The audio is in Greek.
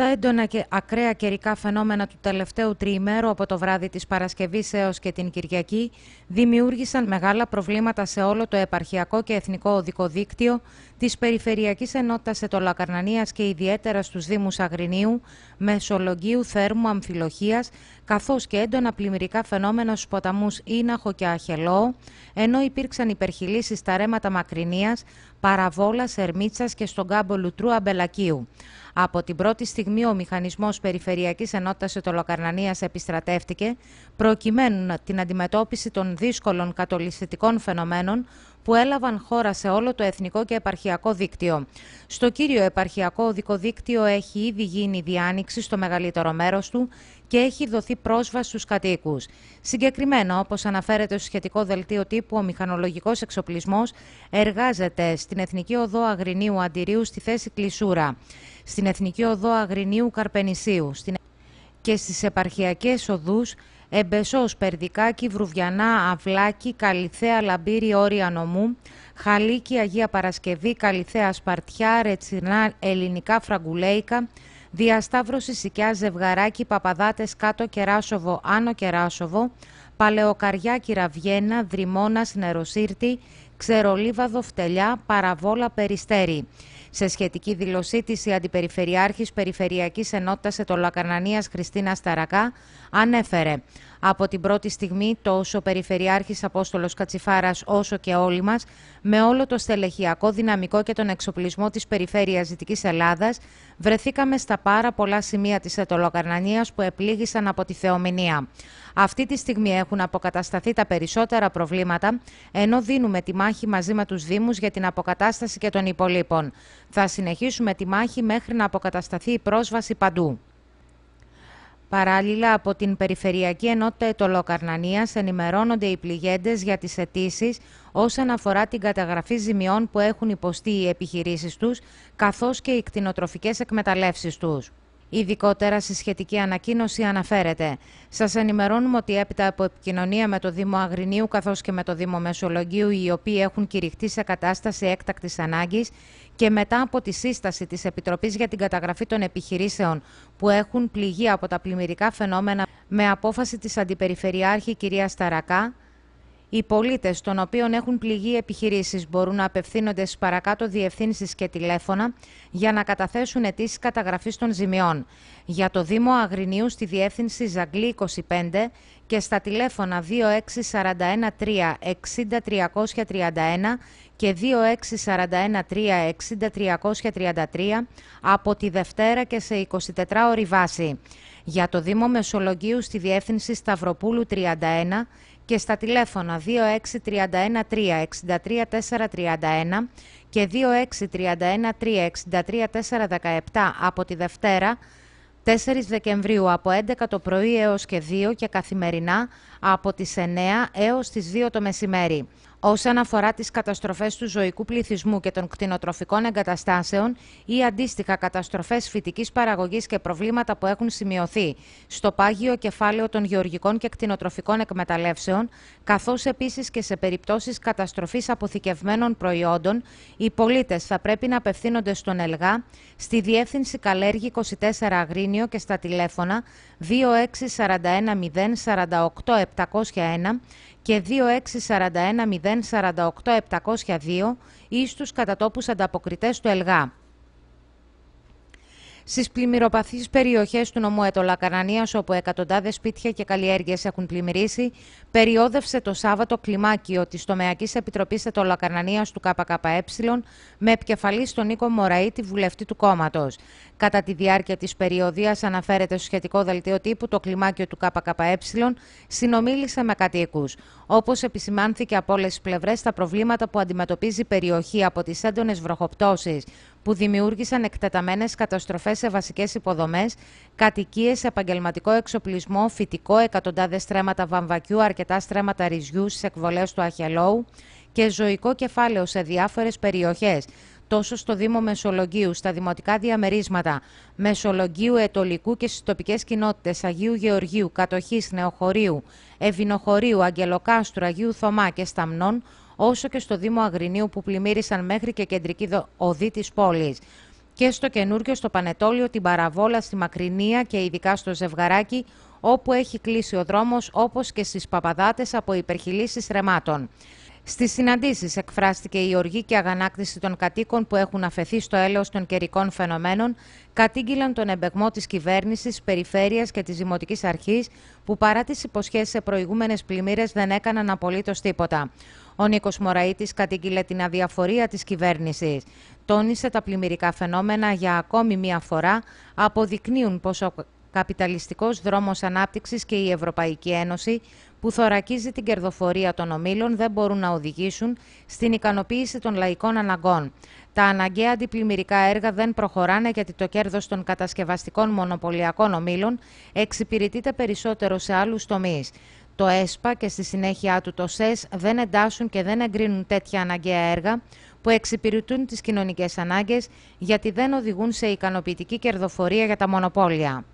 Τα έντονα και ακραία καιρικά φαινόμενα του τελευταίου τριημέρου από το βράδυ της Παρασκευής έως και την Κυριακή δημιούργησαν μεγάλα προβλήματα σε όλο το επαρχιακό και εθνικό οδικό δίκτυο της Περιφερειακής Ενότητας Ετωλακαρνανίας και ιδιαίτερα στους Δήμους Αγρινίου, Μεσολογγίου, Θέρμου, Αμφιλοχίας, καθώς και έντονα πλημμυρικά φαινόμενα στους ποταμούς Ήναχο και Αχελό, ενώ υπήρξαν υπερχιλήσει στα ρέματα Μακρινίας, Παραβόλας, Ερμίτσας και στον κάμπο Λουτρού Αμπελακίου. Από την πρώτη στιγμή ο μηχανισμός περιφερειακής ενότητας Ετωλοκαρνανίας επιστρατεύτηκε προκειμένου την αντιμετώπιση των δύσκολων κατολισθητικών φαινομένων που έλαβαν χώρα σε όλο το εθνικό και επαρχιακό δίκτυο. Στο κύριο επαρχιακό οδικό δίκτυο έχει ήδη γίνει διάνοιξη στο μεγαλύτερο μέρος του και έχει δοθεί πρόσβαση στους κατοίκους. Συγκεκριμένα, όπως αναφέρεται στο σχετικό δελτίο τύπου, ο μηχανολογικός εξοπλισμός εργάζεται στην Εθνική Οδό Αγρινίου Αντιρίου στη θέση Κλεισούρα, στην Εθνική Οδό Αγρινίου Καρπενησίου και στις επαρχιακές οδούς. Εμπεσός, Περδικάκι, Βρουβιανά, αυλάκι, Καλυθέα, Λαμπύρη, Όρια Νομού, χαλίκι, Αγία Παρασκευή, Καλυθέα, Σπαρτιά, Ρετσινά, Ελληνικά, Φραγκουλέικα, Διασταύρωση Σικιά, Ζευγαράκι, Παπαδάτες, Κάτω Κεράσοβο, Άνω Κεράσοβο, Παλαιοκαριά, Κυραβιένα, Δρυμώνα, Νεροσύρτη, Ξερολίβαδο, Φτελιά, Παραβόλα, περιστέρι. Σε σχετική δηλωσή της, η Αντιπεριφερειάρχης Περιφερειακής Ενότητας Ετωλακανανίας Χριστίνα Σταρακά ανέφερε. Από την πρώτη στιγμή, τόσο ο Περιφερειάρχης Απόστολος Κατσιφάρας όσο και όλοι μας με όλο το στελεχειακό δυναμικό και τον εξοπλισμό της περιφέρειας Δυτικής Ελλάδας, βρεθήκαμε στα πάρα πολλά σημεία της ετωλοκαρνανίας που επλήγησαν από τη θεομηνία. Αυτή τη στιγμή έχουν αποκατασταθεί τα περισσότερα προβλήματα, ενώ δίνουμε τη μάχη μαζί με τους Δήμους για την αποκατάσταση και των υπολείπων. Θα συνεχίσουμε τη μάχη μέχρι να αποκατασταθεί η πρόσβαση παντού. Παράλληλα, από την Περιφερειακή Ενότητα Ετωλοκαρνανίας ενημερώνονται οι πληγέντες για τις αιτήσεις όσον αφορά την καταγραφή ζημιών που έχουν υποστεί οι επιχειρήσεις τους, καθώς και οι κτηνοτροφικές εκμεταλλεύσεις τους. Ειδικότερα στη σχετική ανακοίνωση αναφέρεται. Σας ενημερώνουμε ότι έπειτα από επικοινωνία με το Δήμο Αγρινίου καθώς και με το Δήμο Μεσολογγίου, οι οποίοι έχουν κηρυχτεί σε κατάσταση έκτακτης ανάγκης και μετά από τη σύσταση της Επιτροπής για την Καταγραφή των Επιχειρήσεων που έχουν πληγεί από τα πλημμυρικά φαινόμενα με απόφαση της Αντιπεριφερειάρχη κυρία Σταρακά, οι πολίτες, των οποίων έχουν πληγεί επιχειρήσεις... μπορούν να απευθύνονται στις παρακάτω διευθύνσεις και τηλέφωνα για να καταθέσουν αιτήσεις καταγραφής των ζημιών. Για το Δήμο Αγρινίου στη διεύθυνση Ζαγκλή 25 και στα τηλέφωνα 26413 60331 και 26413 60333 από τη Δευτέρα και σε 24 ώρη βάση. Για το Δήμο Μεσολογγίου στη διεύθυνση Σταυροπούλου 31 και στα τηλέφωνα 2631363431 και 2631363417 από τη Δευτέρα 4 Δεκεμβρίου από 11 το πρωί έως και 2 και καθημερινά από τις 9 έως τις 2 το μεσημέρι. Όσον αφορά τις καταστροφές του ζωικού πληθυσμού και των κτηνοτροφικών εγκαταστάσεων ή αντίστοιχα καταστροφές φυτικής παραγωγής και προβλήματα που έχουν σημειωθεί στο πάγιο κεφάλαιο των γεωργικών και κτηνοτροφικών εκμεταλλεύσεων, καθώς επίσης και σε περιπτώσεις καταστροφής αποθηκευμένων προϊόντων, οι πολίτες θα πρέπει να απευθύνονται στον ΕΛΓΑ, στη Διεύθυνση Καλέργη 24 Αγρίνιο και στα τηλέφωνα 26410 48701 και 2641 048 702 η τους κατατόπους ανταποκριτές του ΕΛΓΑ. Στις πλημμυροπαθείς περιοχές του νομού Έτολα Καρανία, όπου εκατοντάδες σπίτια και καλλιέργειες έχουν πλημμυρίσει, περιόδευσε το Σάββατο κλιμάκιο της Τομεακής Επιτροπής Έτολα Καρανία του ΚΚΕ με επικεφαλή τον Νίκο Μωραήτη, βουλευτή του κόμματος. Κατά τη διάρκεια της περιοδίας, αναφέρεται στο σχετικό δελτίο τύπου, το κλιμάκιο του ΚΚΕ συνομίλησε με κατοίκους. Όπως επισημάνθηκε από όλες τις πλευρές, τα προβλήματα που αντιμετωπίζει η περιοχή από τις έντονες βροχοπτώσεις που δημιούργησαν εκτεταμένες καταστροφές σε βασικές υποδομές, κατοικίες, επαγγελματικό εξοπλισμό, φυτικό, εκατοντάδες στρέμματα βαμβακιού, αρκετά στρέμματα ρυζιού στις εκβολές του Αχελόου και ζωικό κεφάλαιο σε διάφορες περιοχές τόσο στο Δήμο μεσολογίου, στα δημοτικά διαμερίσματα μεσολογίου Ετολικού και στις τοπικές κοινότητες Αγίου Γεωργίου, Κατοχής Νεοχωρίου, Ευηνοχωρίου, Αγγελοκάστρου, Αγίου Θωμά και Σταμνών, όσο και στο Δήμο Αγρινίου που πλημμύρισαν μέχρι και κεντρική οδή της πόλης και στο καινούργιο, στο Πανετόλιο, την Παραβόλα, στη Μακρινία και ειδικά στο Ζευγαράκι, όπου έχει κλείσει ο δρόμος, όπως και στις Παπαδάτες από υπερχιλήσει ρεμάτων. Στις συναντήσεις εκφράστηκε η οργή και αγανάκτηση των κατοίκων που έχουν αφαιθεί στο έλεος των καιρικών φαινομένων, κατήγγυλαν τον εμπεγμό της κυβέρνησης, περιφέρειας και της Δημοτικής Αρχής, που παρά τις υποσχέσεις σε προηγούμενες πλημμύρες δεν έκαναν απολύτως τίποτα. Ο Νίκος Μωραήτης κατήγγειλε την αδιαφορία της κυβέρνησης. Τόνισε τα πλημμυρικά φαινόμενα για ακόμη μία φορά, αποδεικνύουν πως ο καπιταλιστικός δρόμος ανάπτυξης και η Ευρωπαϊκή Ένωση που θωρακίζει την κερδοφορία των ομίλων δεν μπορούν να οδηγήσουν στην ικανοποίηση των λαϊκών αναγκών. Τα αναγκαία αντιπλημμυρικά έργα δεν προχωράνε γιατί το κέρδος των κατασκευαστικών μονοπωλιακών ομίλων εξυπηρετείται περισσότερο σε άλλους τομείς. Το ΕΣΠΑ και στη συνέχεια του το ΣΕΣ δεν εντάσσουν και δεν εγκρίνουν τέτοια αναγκαία έργα που εξυπηρετούν τις κοινωνικές ανάγκες γιατί δεν οδηγούν σε ικανοποιητική κερδοφορία για τα μονοπόλια.